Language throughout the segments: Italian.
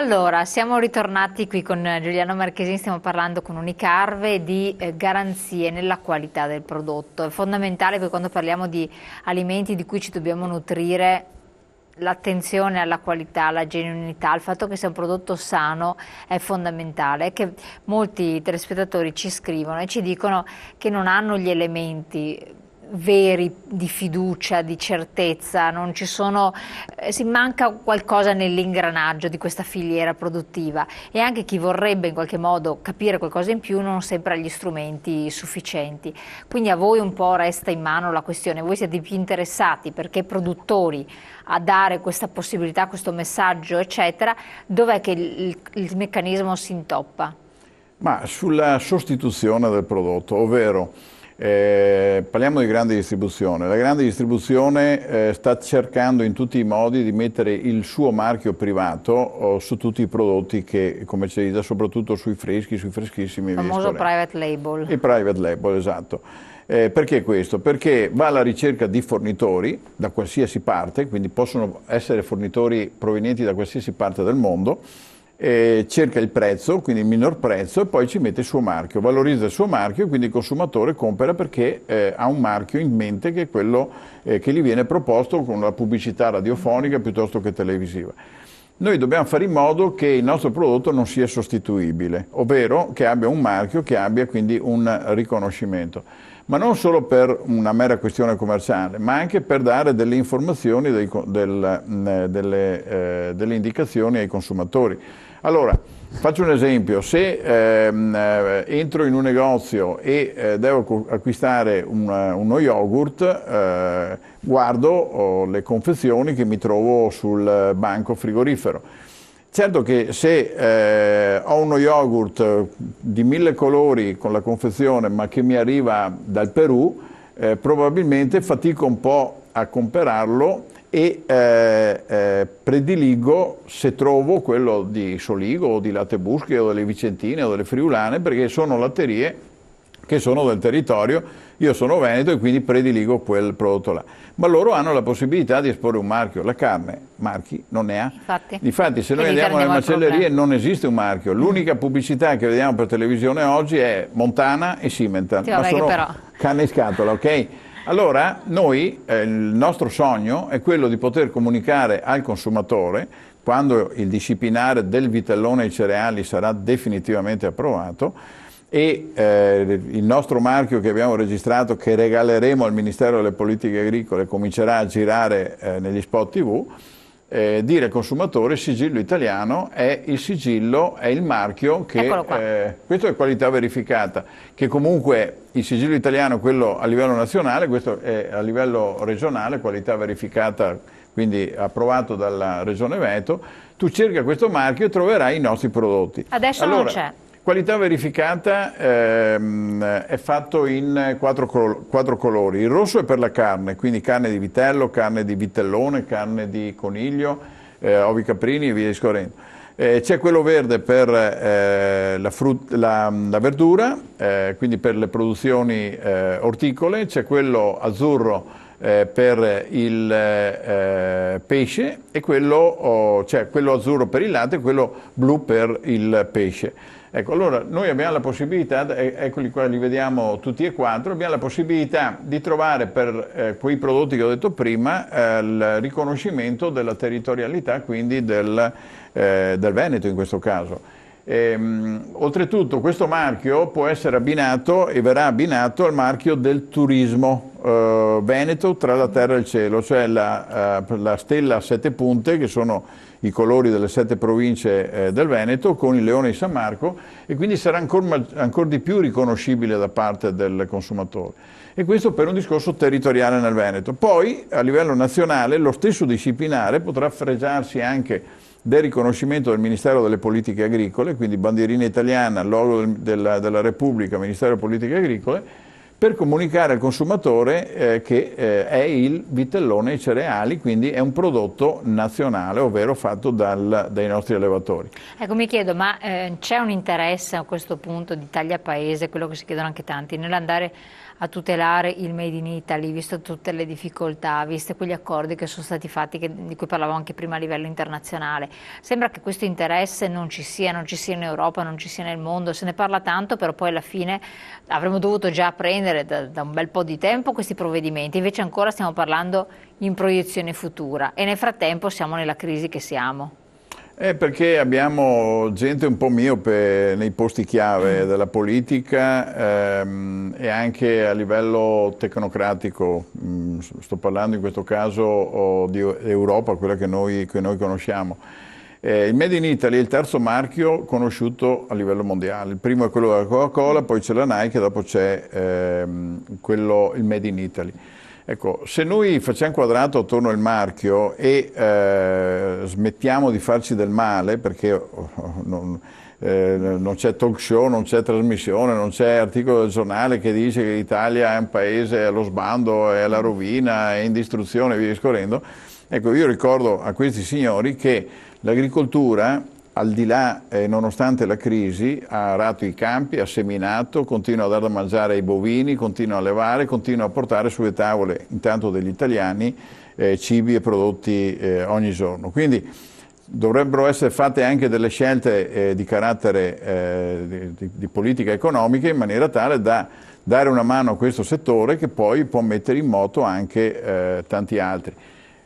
Allora, siamo ritornati qui con eh, Giuliano Marchesini, stiamo parlando con Unicarve di eh, garanzie nella qualità del prodotto. È fondamentale che quando parliamo di alimenti di cui ci dobbiamo nutrire, l'attenzione alla qualità, alla genuinità, al fatto che sia un prodotto sano è fondamentale, È che molti telespettatori ci scrivono e ci dicono che non hanno gli elementi veri di fiducia, di certezza, sono, eh, si manca qualcosa nell'ingranaggio di questa filiera produttiva e anche chi vorrebbe in qualche modo capire qualcosa in più non sempre ha gli strumenti sufficienti. Quindi a voi un po' resta in mano la questione, voi siete più interessati perché produttori a dare questa possibilità, questo messaggio, eccetera, dov'è che il, il meccanismo si intoppa? Ma sulla sostituzione del prodotto, ovvero eh, parliamo di grande distribuzione. La grande distribuzione eh, sta cercando in tutti i modi di mettere il suo marchio privato oh, su tutti i prodotti che commercializza, soprattutto sui freschi, sui freschissimi. Il famoso private label. Il private label, esatto. Eh, perché questo? Perché va alla ricerca di fornitori da qualsiasi parte, quindi possono essere fornitori provenienti da qualsiasi parte del mondo, eh, cerca il prezzo, quindi il minor prezzo, e poi ci mette il suo marchio, valorizza il suo marchio e quindi il consumatore compra perché eh, ha un marchio in mente che è quello eh, che gli viene proposto con la pubblicità radiofonica piuttosto che televisiva. Noi dobbiamo fare in modo che il nostro prodotto non sia sostituibile, ovvero che abbia un marchio, che abbia quindi un riconoscimento ma non solo per una mera questione commerciale, ma anche per dare delle informazioni, dei, del, mm, eh, delle, eh, delle, indicazioni ai consumatori. Allora, faccio un esempio, se ehm, eh, entro in un negozio e eh, devo acquistare un, eh, uno yogurt, eh, guardo oh, le confezioni che mi trovo sul banco frigorifero Certo che se eh, ho uno yogurt eh, di mille colori con la confezione ma che mi arriva dal Perù, eh, probabilmente fatico un po' a comprarlo e eh, eh, prediligo se trovo quello di Soligo o di Latebuschi o delle Vicentine o delle Friulane perché sono latterie che sono del territorio io sono veneto e quindi prediligo quel prodotto là. Ma loro hanno la possibilità di esporre un marchio. La carne, marchi, non ne ha. Infatti, Infatti se noi andiamo nelle macellerie non esiste un marchio. Mm. L'unica pubblicità che vediamo per televisione oggi è Montana e Simmental. Sì, ma sono però... carne in scatola, ok? Allora, noi, eh, il nostro sogno è quello di poter comunicare al consumatore, quando il disciplinare del vitellone ai cereali sarà definitivamente approvato, e eh, il nostro marchio che abbiamo registrato che regaleremo al Ministero delle Politiche Agricole comincerà a girare eh, negli spot tv eh, dire al consumatore sigillo italiano è il sigillo, è il marchio che, eh, questo è qualità verificata, che comunque il sigillo italiano è quello a livello nazionale, questo è a livello regionale, qualità verificata, quindi approvato dalla Regione Veto tu cerca questo marchio e troverai i nostri prodotti. Adesso allora, non c'è. Qualità verificata ehm, è fatto in quattro, col quattro, colori. Il rosso è per la carne, quindi carne di vitello, carne di vitellone, carne di coniglio, eh, ovi caprini e via discorrendo. Eh, c'è quello verde per eh, la, la, la, verdura, eh, quindi per le produzioni eh, orticole, c'è quello azzurro per eh, per il eh, pesce e quello, oh, cioè, quello azzurro per il latte e quello blu per il pesce. Ecco, allora noi abbiamo la possibilità, eh, eccoli qua, li vediamo tutti e quattro, abbiamo la possibilità di trovare per eh, quei prodotti che ho detto prima eh, il riconoscimento della territorialità, quindi del, eh, del Veneto in questo caso. E, ehm, oltretutto questo marchio può essere abbinato e verrà abbinato al marchio del turismo, eh, veneto tra la terra e il cielo, cioè la, eh, la, stella a sette punte, che sono i colori delle sette province eh, del Veneto, con il leone di San Marco, e quindi sarà ancora ancor di più riconoscibile da parte del consumatore. E questo per un discorso territoriale nel Veneto. Poi, a livello nazionale, lo stesso disciplinare potrà fregiarsi anche del riconoscimento del Ministero delle Politiche Agricole, quindi bandierina italiana, logo del, della, della Repubblica, Ministero delle Politiche Agricole, per comunicare al consumatore eh, che eh, è il vitellone e i cereali, quindi è un prodotto nazionale, ovvero fatto dal, dai nostri allevatori. Ecco, mi chiedo, ma eh, c'è un interesse a questo punto di taglia paese, quello che si chiedono anche tanti, nell'andare a tutelare il Made in Italy, visto tutte le difficoltà, viste quegli accordi che sono stati fatti, che, di cui parlavo anche prima a livello internazionale. Sembra che questo interesse non ci sia, non ci sia in Europa, non ci sia nel mondo, se ne parla tanto, però poi alla fine avremmo dovuto già prendere da, da un bel po' di tempo questi provvedimenti, invece ancora stiamo parlando in proiezione futura e nel frattempo siamo nella crisi che siamo. Eh, perché abbiamo gente un po' miope nei posti chiave mm. della politica ehm, e anche a livello tecnocratico, mh, mm, sto parlando in questo caso oh, di Europa, quella che noi, che noi conosciamo. Eh, il Made in Italy è il terzo marchio conosciuto a livello mondiale, il primo è quello della Coca-Cola, poi c'è la Nike e dopo c'è ehm, quello, il Made in Italy. Ecco, se noi facciamo quadrato attorno al marchio e eh, smettiamo di farci del male, perché oh, non, eh, non c'è talk show, non c'è trasmissione, non c'è articolo del giornale che dice che l'Italia è un paese allo sbando, è alla rovina, è in distruzione e via discorrendo, ecco, io ricordo a questi signori che l'agricoltura al di là, eh, nonostante la crisi, ha arato i campi, ha seminato, continua a dare da mangiare ai bovini, continua a levare, continua a portare sulle tavole, intanto degli italiani, eh, cibi e prodotti eh, ogni giorno. Quindi dovrebbero essere fatte anche delle scelte eh, di carattere eh, di, di politica economica in maniera tale da dare una mano a questo settore che poi può mettere in moto anche eh, tanti altri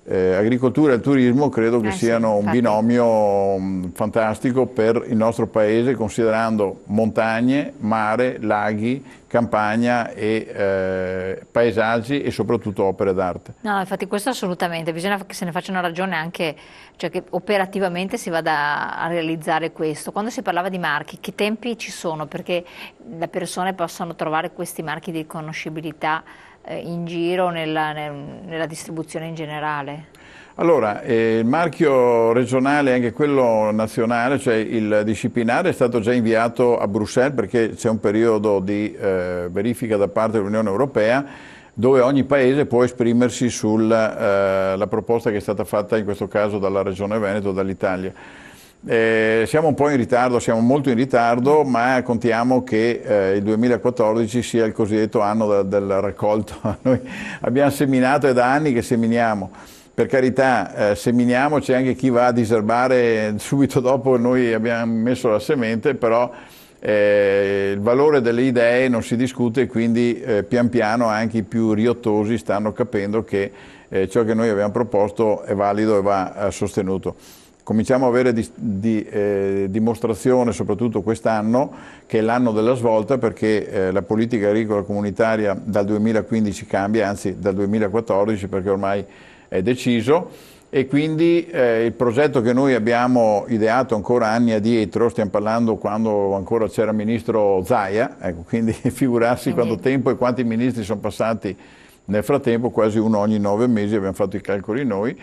eh, agricoltura e turismo credo che eh, siano sì, un binomio mm, fantastico per il nostro paese considerando montagne, mare, laghi, campagna e eh, paesaggi e soprattutto opere d'arte. No, infatti questo assolutamente, bisogna che se ne faccia una ragione anche, cioè che operativamente si vada a realizzare questo. Quando si parlava di marchi, che tempi ci sono perché le persone possano trovare questi marchi di riconoscibilità? Eh, in giro nella, nella distribuzione in generale? Allora, eh, il marchio regionale e anche quello nazionale, cioè il disciplinare, è stato già inviato a Bruxelles perché c'è un periodo di eh, verifica da parte dell'Unione Europea dove ogni paese può esprimersi sulla eh, proposta che è stata fatta in questo caso dalla Regione Veneto e dall'Italia. Eh, siamo un po' in ritardo, siamo molto in ritardo, mm. ma contiamo che eh, il 2014 sia il cosiddetto anno del, del raccolto. Noi abbiamo seminato, è da anni che seminiamo. Per carità, eh, seminiamo, c'è anche chi va a diserbare subito dopo noi abbiamo messo la semente, però eh, il valore delle idee non si discute, quindi eh, pian piano anche i più riottosi stanno capendo che eh, ciò che noi abbiamo proposto è valido e va sostenuto cominciamo a avere di, di, eh, dimostrazione, soprattutto quest'anno, che è l'anno della svolta perché eh, la politica agricola comunitaria dal 2015 cambia, anzi dal 2014 perché ormai è deciso e quindi eh, il progetto che noi abbiamo ideato ancora anni addietro, stiamo parlando quando ancora c'era il ministro Zaia, ecco, quindi figurarsi mm quanto tempo e quanti ministri sono passati nel frattempo, quasi uno ogni nove mesi abbiamo fatto i calcoli noi,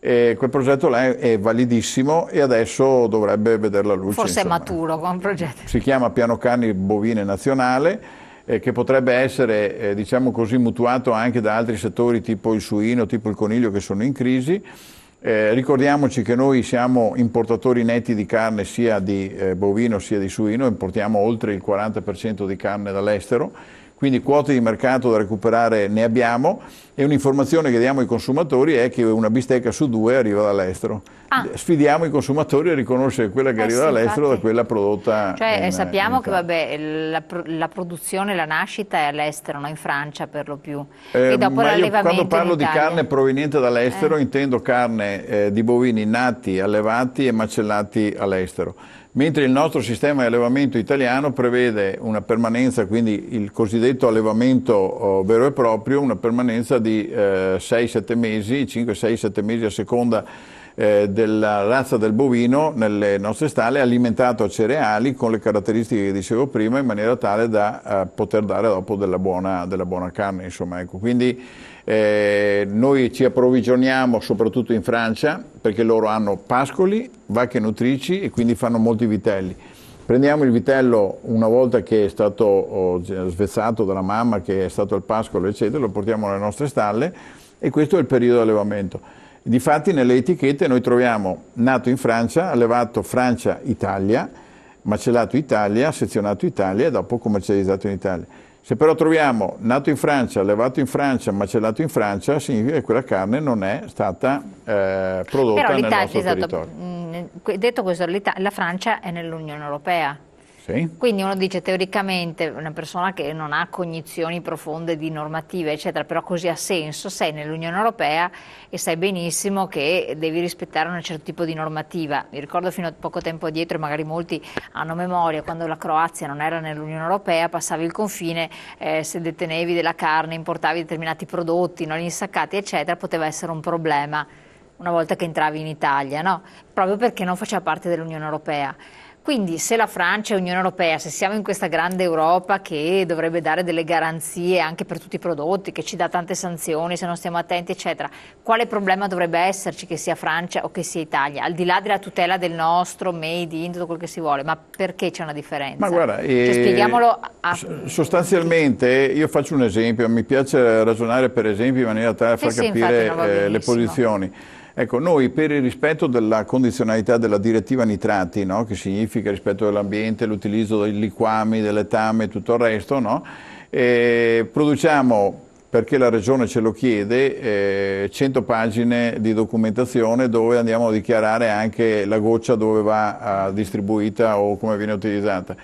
e quel progetto là è validissimo e adesso dovrebbe vedere la luce. Forse insomma. è maturo come progetto. Si chiama Piano Carni Bovine Nazionale eh, che potrebbe essere eh, diciamo così, mutuato anche da altri settori tipo il suino, tipo il coniglio che sono in crisi. Eh, ricordiamoci che noi siamo importatori netti di carne sia di eh, bovino sia di suino, importiamo oltre il 40% di carne dall'estero quindi quote di mercato da recuperare ne abbiamo e un'informazione che diamo ai consumatori è che una bistecca su due arriva dall'estero. Ah. Sfidiamo i consumatori a riconoscere quella che eh arriva sì, dall'estero infatti. da quella prodotta. Cioè in, eh, sappiamo in che vabbè, la, la, produzione, la nascita è all'estero, non in Francia per lo più. Eh, e dopo l'allevamento quando parlo di carne proveniente dall'estero eh. intendo carne eh, di bovini nati, allevati e macellati all'estero mentre il nostro sistema di allevamento italiano prevede una permanenza, quindi il cosiddetto allevamento oh, vero e proprio, una permanenza di 6-7 eh, mesi, 5-6-7 mesi a seconda eh, della razza del bovino nelle nostre stalle alimentato a cereali con le caratteristiche che dicevo prima in maniera tale da eh, poter dare dopo della buona, della buona carne. Insomma, ecco. Quindi eh, noi ci approvvigioniamo soprattutto in Francia perché loro hanno pascoli, vacche nutrici e quindi fanno molti vitelli. Prendiamo il vitello una volta che è stato oh, svezzato dalla mamma, che è stato al pascolo, eccetera, lo portiamo nelle nostre stalle e questo è il periodo di allevamento. Difatti nelle etichette noi troviamo nato in Francia, allevato Francia-Italia, macellato Italia, sezionato Italia e dopo commercializzato in Italia. Se però troviamo nato in Francia, allevato in Francia, macellato in Francia, significa che quella carne non è stata eh, prodotta però nel nostro esatto, territorio. Mh, mm, detto questo, la Francia è nell'Unione Europea. Sì. Quindi uno dice teoricamente una persona che non ha cognizioni profonde di normative, eccetera, però così ha senso, sei nell'Unione Europea e sai benissimo che devi rispettare un certo tipo di normativa. Mi ricordo fino a poco tempo dietro, magari molti hanno memoria, quando la Croazia non era nell'Unione Europea, passavi il confine, eh, se detenevi della carne, importavi determinati prodotti, non insaccati, eccetera, poteva essere un problema una volta che entravi in Italia, no? proprio perché non faceva parte dell'Unione Europea. Quindi se la Francia e l'Unione Europea, se siamo in questa grande Europa che dovrebbe dare delle garanzie anche per tutti i prodotti, che ci dà tante sanzioni se non stiamo attenti, eccetera, quale problema dovrebbe esserci che sia Francia o che sia Italia? Al di là della tutela del nostro made in, tutto quello che si vuole, ma perché c'è una differenza? Ma guarda, cioè, eh, spieghiamolo a... Sostanzialmente, io faccio un esempio, mi piace ragionare per esempi in maniera tale da far sì, capire infatti, eh, le posizioni. Ecco, noi per il rispetto della condizionalità della direttiva nitrati, no? che significa rispetto dell'ambiente, l'utilizzo dei liquami, dell'etame e tutto il resto, no? e eh, produciamo perché la Regione ce lo chiede, eh, 100 pagine di documentazione dove andiamo a dichiarare anche la goccia dove va eh, distribuita o come viene utilizzata.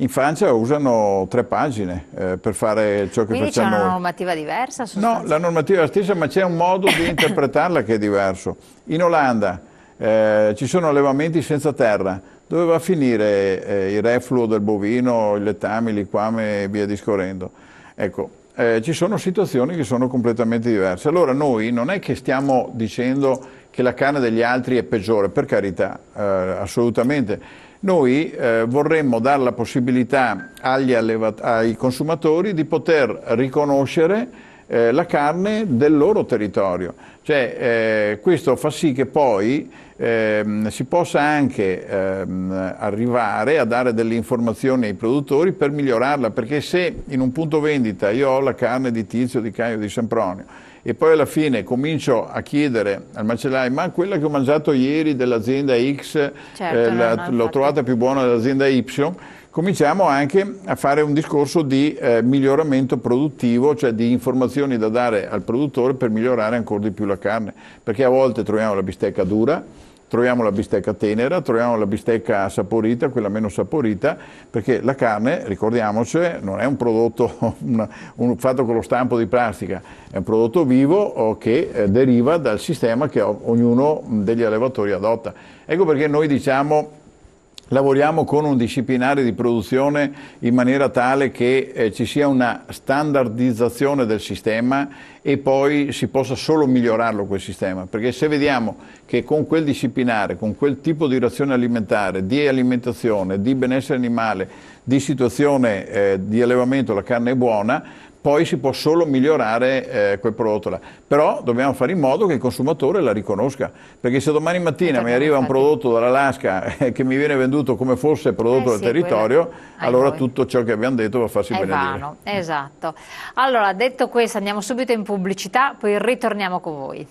In Francia usano tre pagine eh, per fare ciò che Quindi facciamo noi. c'è una normativa diversa? No, la normativa è la stessa, ma c'è un modo di interpretarla che è diverso. In Olanda eh, ci sono allevamenti senza terra, dove va a finire eh, il refluo del bovino, il letame, liquame e via discorrendo. Ecco, eh, ci sono situazioni che sono completamente diverse. Allora noi non è che stiamo dicendo che la canna degli altri è peggiore, per carità, eh, assolutamente. Noi eh, vorremmo dare la possibilità agli ai consumatori di poter riconoscere eh, la carne del loro territorio. Cioè, eh, questo fa sì che poi ehm, si possa anche ehm, arrivare a dare delle informazioni ai produttori per migliorarla, perché se in un punto vendita io ho la carne di Tizio, di Caio, di Sempronio e poi alla fine comincio a chiedere al macellaio ma quella che ho mangiato ieri dell'azienda X eh, certo, eh, la, l'ho trovata più buona dell'azienda Y, cominciamo anche a fare un discorso di eh, miglioramento produttivo, cioè di informazioni da dare al produttore per migliorare ancora di più la carne, perché a volte troviamo la bistecca dura, troviamo la bistecca tenera, troviamo la bistecca saporita, quella meno saporita, perché la carne, ricordiamoci, non è un prodotto un, un fatto con lo stampo di plastica, è un prodotto vivo che eh, deriva dal sistema che ognuno degli allevatori adotta. Ecco perché noi diciamo lavoriamo con un disciplinare di produzione in maniera tale che eh, ci sia una standardizzazione del sistema e poi si possa solo migliorarlo quel sistema, perché se vediamo che con quel disciplinare, con quel tipo di razione alimentare, di alimentazione, di benessere animale, di situazione eh, di allevamento la carne è buona, poi si può solo migliorare eh, quel prodotto là. Però dobbiamo fare in modo che il consumatore la riconosca, perché se domani mattina mi arriva un prodotto dall'Alaska eh, che mi viene venduto come fosse prodotto eh sì, del territorio, quella... allora voi. tutto ciò che abbiamo detto va a farsi È benedire. Vano. Esatto. Allora, detto questo, andiamo subito in pubblicità, poi ritorniamo con voi.